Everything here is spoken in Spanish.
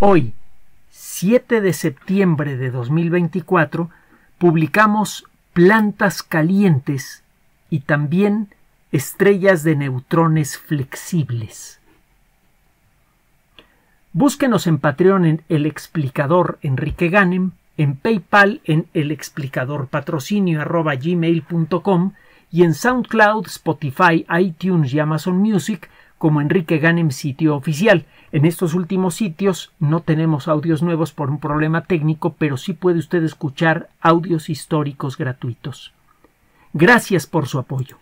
Hoy, 7 de septiembre de 2024, publicamos Plantas Calientes y también Estrellas de Neutrones Flexibles. Búsquenos en Patreon en El Explicador Enrique Ganem, en PayPal en El Explicador Patrocinio gmail.com y en SoundCloud, Spotify, iTunes y Amazon Music como Enrique Ganem sitio oficial. En estos últimos sitios no tenemos audios nuevos por un problema técnico, pero sí puede usted escuchar audios históricos gratuitos. Gracias por su apoyo.